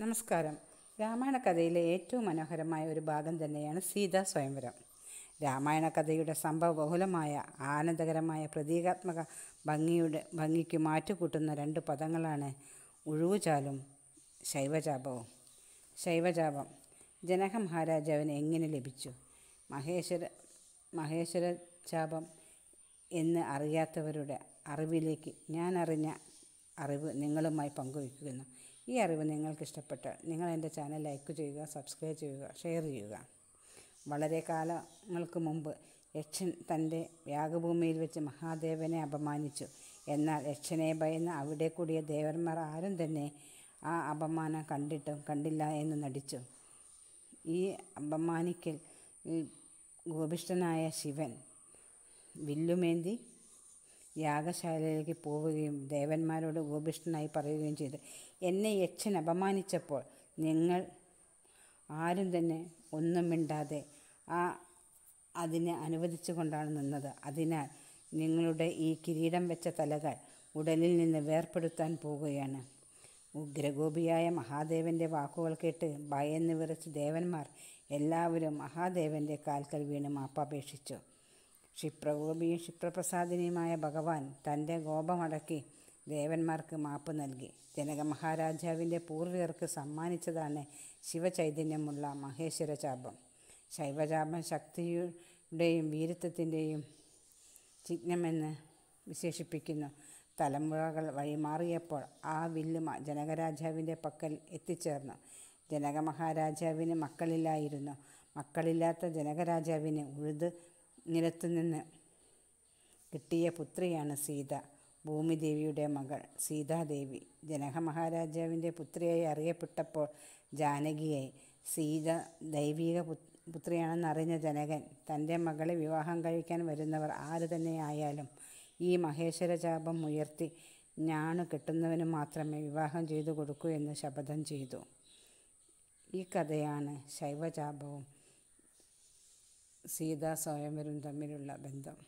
നമസ്കാരം രാമായണ കഥയിലെ ഏറ്റവും മനോഹരമായ ഒരു ഭാഗം തന്നെയാണ് സീതാ സ്വയംവരം രാമായണ കഥയുടെ ബഹുലമായ ആനന്ദകരമായ പ്രതീകാത്മക ഭംഗിയുടെ ഭംഗിക്ക് മാറ്റുകൂട്ടുന്ന രണ്ട് പദങ്ങളാണ് ഉഴുവുചാലും ശൈവചാപവും ശൈവചാപം ജനക മഹാരാജാവിന് എങ്ങനെ ലഭിച്ചു മഹേശ്വര മഹേശ്വര ചാപം എന്ന് അറിയാത്തവരുടെ അറിവിലേക്ക് ഞാൻ അറിഞ്ഞ അറിവ് നിങ്ങളുമായി പങ്കുവയ്ക്കുന്നു ഈ അറിവ് നിങ്ങൾക്ക് ഇഷ്ടപ്പെട്ട് നിങ്ങൾ എൻ്റെ ചാനൽ ലൈക്ക് ചെയ്യുക സബ്സ്ക്രൈബ് ചെയ്യുക ഷെയർ ചെയ്യുക വളരെ കാലങ്ങൾക്ക് മുമ്പ് യക്ഷൻ തൻ്റെ യാഗഭൂമിയിൽ വെച്ച് മഹാദേവനെ അപമാനിച്ചു എന്നാൽ യക്ഷനെ ഭയന്ന് അവിടെ കൂടിയ ദേവന്മാർ ആരും തന്നെ ആ അപമാനം കണ്ടിട്ടും കണ്ടില്ല എന്ന് നടിച്ചു ഈ അപമാനിക്കൽ ഗോപിഷ്ഠനായ ശിവൻ വില്ലുമേന്തി യാഗശാലയിലേക്ക് പോവുകയും ദേവന്മാരോട് ഗോപിഷ്ഠനായി പറയുകയും ചെയ്തു എന്നെ യക്ഷൻ അപമാനിച്ചപ്പോൾ നിങ്ങൾ ആരും തന്നെ ഒന്നും മിണ്ടാതെ ആ അതിനെ കൊണ്ടാണ് നിന്നത് അതിനാൽ നിങ്ങളുടെ ഈ കിരീടം വെച്ച തലകൾ ഉടലിൽ നിന്ന് വേർപെടുത്താൻ പോവുകയാണ് ഉഗ്രഗോപിയായ മഹാദേവന്റെ വാക്കുകൾ കേട്ട് ഭയന്ന് വിറച്ച് ദേവന്മാർ എല്ലാവരും മഹാദേവന്റെ കാൽക്കൽ വീണ് മാപ്പപേക്ഷിച്ചു ക്ഷിപ്രകോപിയും ക്ഷിപ്രപ്രസാദിനിയുമായ ഭഗവാൻ തൻ്റെ കോപമടക്കി ദേവന്മാർക്ക് മാപ്പ് നൽകി ജനക മഹാരാജാവിൻ്റെ പൂർവികർക്ക് സമ്മാനിച്ചതാണ് ശിവചൈതന്യമുള്ള മഹേശ്വര ചാപം ശൈവചാപം ശക്തിയുടെയും വീരത്വത്തിൻ്റെയും ചിഹ്നമെന്ന് വിശേഷിപ്പിക്കുന്നു തലമുറകൾ വഴിമാറിയപ്പോൾ ആ വില്ല് ജനകരാജാവിൻ്റെ പക്കൽ എത്തിച്ചേർന്നു ജനക മഹാരാജാവിന് മക്കളില്ലായിരുന്നു മക്കളില്ലാത്ത ജനകരാജാവിന് ഉഴുത് നിന്ന് കിട്ടിയ പുത്രിയാണ് സീത ഭൂമിദേവിയുടെ മകൾ സീതാദേവി ജനക മഹാരാജാവിൻ്റെ പുത്രിയായി അറിയപ്പെട്ടപ്പോൾ ജാനകിയെ സീത ദൈവിക പുത്രിയാണെന്ന് അറിഞ്ഞ ജനകൻ തൻ്റെ മകളെ വിവാഹം കഴിക്കാൻ വരുന്നവർ ആര് തന്നെയായാലും ഈ മഹേശ്വര ചാപം ഉയർത്തി ഞാണു കെട്ടുന്നവന് മാത്രമേ വിവാഹം ചെയ്തു കൊടുക്കൂ എന്ന് ശപഥം ചെയ്തു ഈ കഥയാണ് ശൈവചാപവും Si das saber ver un tamilo en la ventana.